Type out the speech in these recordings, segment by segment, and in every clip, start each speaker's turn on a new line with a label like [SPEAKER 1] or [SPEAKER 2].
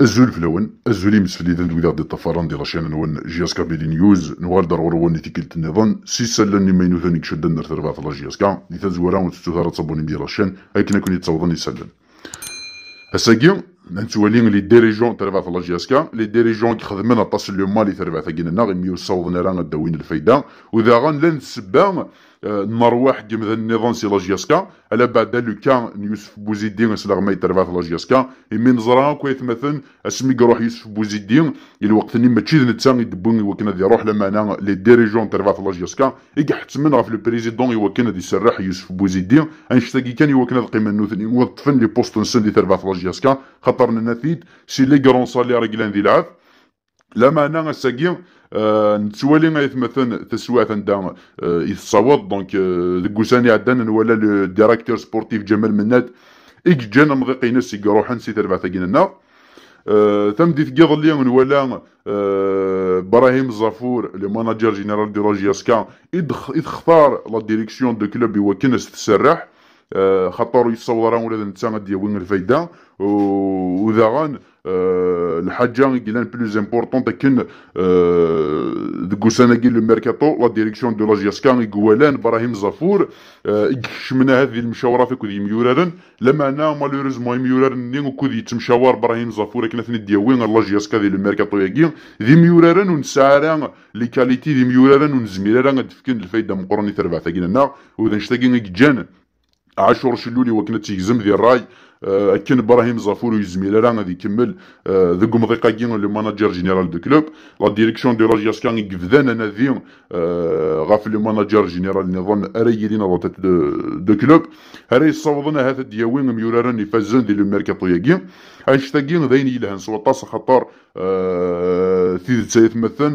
[SPEAKER 1] الزول فلون الزول يمس في ليدن دويدار دي الطفران دي رشان نون جياس كابيلي نيوز نوال ضرورة ون تيكلت النظام سي سلا ني ماينو ثاني كشد النار تربع في جياس كاع لي تزورا ثارة صابوني دي رشان هاكنا كون يتصوضن يسلن هساكي نتوالين لي ديريجون تربع في جياس كاع لي ديريجون كيخدمن عطاس لو مالي تربع ثاكينا ميو صوضنا راه غداوين الفايدة وذا غان لان سبان آه، نمر واحد مثلا نظام سي لاجياسكا على بعد لو كان يوسف بوزيدين سلاغما يترفع في لاجياسكا من زرا كويت مثلا اسمي كروح يوسف بوزيدين الوقت اللي ماشي تشيد نتا يدبون يوكنا دي روح لما انا لي ديريجون ترفع في لاجياسكا من غف لو بريزيدون يوكنا دي سرح يوسف بوزيدين انشتاكي كان يوكنا القيمة قيمه نوثني وطفن لي بوست نسن دي ترفع في لاجياسكا خاطر نثيت سي لي كرون صالي راجلان ذي العاف لما الساقي آه، نتوالي ما يتمثل تسوات نتا يتصوت آه، دونك آه، ذك وساني عدان ولا لو ديراكتور سبورتيف جمال منات إك جانا مضيق يروح نسيت ربع تربع تاقينا ثم ديت قيض لي ولا ابراهيم الزافور لو ماناجر جينيرال روجي روجياسكا يختار لا ديريكسيون دو كلوب كنس تسرح خاطر يتصور ولا نتا غادي الفايده وذا غان آه، الحاجه قلنا بلوز امبورطون كن ديك السنه لو الميركاتو لا ديريكسيون دو لاجياسكا قوالان ابراهيم زافور شمنا هذه المشاوره في كودي ميورارن لما انا مالوريزمون ميورارن ني كودي تمشاور ابراهيم زافور كنا ثني دياوين لاجياسكا ديال الميركاتو ياكي دي ميورارن ونسارا لي كاليتي دي ميورارن ونزميرارن تفكين الفايده مقروني ثلاثة تاكينا وذا نشتاقين جان عاشور شلولي وكنا تيزم ذي الراي آه، كان ابراهيم زافور يزميل راه غادي يكمل آه، ذوك مضيقاكي لو ماناجير جينيرال دو كلوب لا ديريكسيون دو لاجياس كان يقفدان انا ذي آه، غاف لو ماناجير جينيرال نظام ارا يدينا روتات دو كلوب ارا صوضنا هذا الدياوين ميولاران اللي فازان دي لو ميركاتو ياكي اشتاكي ذاين يلهن سوا طاس سوطاس خاطر تيدت مثلا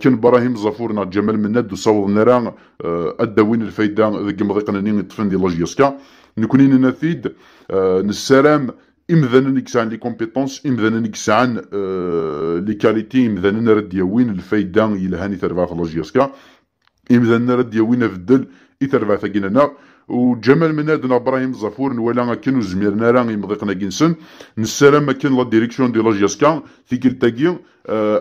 [SPEAKER 1] كان ابراهيم زافور نا جمال مناد وصوضنا راه ادوين الفايده ذوك مضيقنا نين يطفن دي لاجياس كان نكوني ننفيد آه، نسلام إمذن نكس عن لي كومبيتونس إمذن نكس عن آه، لي كاليتي امذانا رد يوين الفايده يلهاني تربع في لوجيسكا امذانا رد يوين الدل يتربع ثقيلنا وجمال منادنا ابراهيم زفور ولا كان وزميرنا راه يمضيقنا كنسن نسالم كان لا ديريكسيون دي لاجياسكا كل تاكي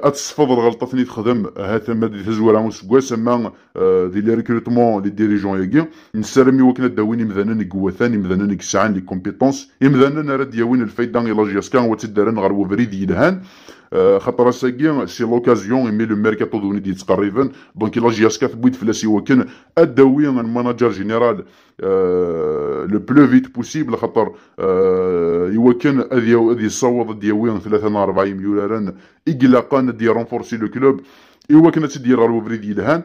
[SPEAKER 1] اتصفض آه، الغلطه تخدم هذا ما دي راه سكوا سما آه، دي لي ريكروتمون لي ديريجون يكي نسالم يوكنا داويني يمذانا نكوا ثاني مذانا نكسعان لي كومبيتونس يمذانا راه دياوين الفايده لاجياسكا وتدارن غير وبريد يلهان آه، خاطر اساكي سي لوكازيون مي لو ميركاتو دي تقريبا دونك الا جياس بويت فلاسي وكن الدوي الماناجر جينيرال لو بلو فيت بوسيبل خاطر يوكن صوض دي وين 43 مليون اقلاقا دي رونفورسي لو كلوب يوكن تدير ديال هان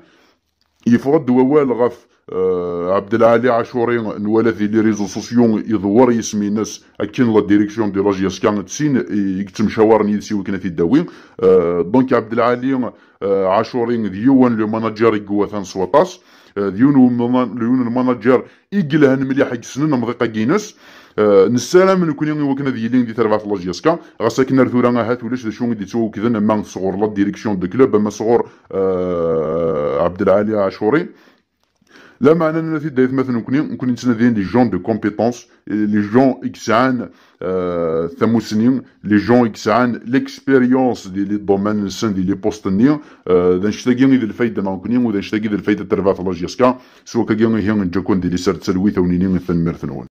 [SPEAKER 1] يفرض ووال غف آه، عبد العالي عاشوري نوالا لي ريزو سوسيو يدور يسمي الناس اكين لا ديريكسيون دي لاجياس كان تسين يكتم شاور نيسي وكنا في أه دونك عبد العالي آه، عاشوري ديوان لو ماناجير يقوى سواطاس آه، ديون ليون الماناجير يقلهن مليح يسنن مضيقه كينس نسالم نكون يوم وكنا ديالين لين دي تربع في لاجيسكا غاسا كنا رثورا هات ولاش شو دي تو كذا ما صغور لا ديريكسيون دو كلوب اما صغور عبد العالي عاشوري لا معنى اننا في الدايث مثلا ممكن ممكن نتنادين لي جون دو كومبيتونس لي جون اكسان آه ثمو سنين لي جون اكسان ليكسبيريونس ديال لي دومان سن ديال لي بوست ني ذا آه، نشتاقي ذي الفايده نكوني ودا نشتاقي ذي الفايده ترفع في لوجيسكا سوا كاكي هي نجاكون ديال سير تسلويث ونينين ثنمر ثنون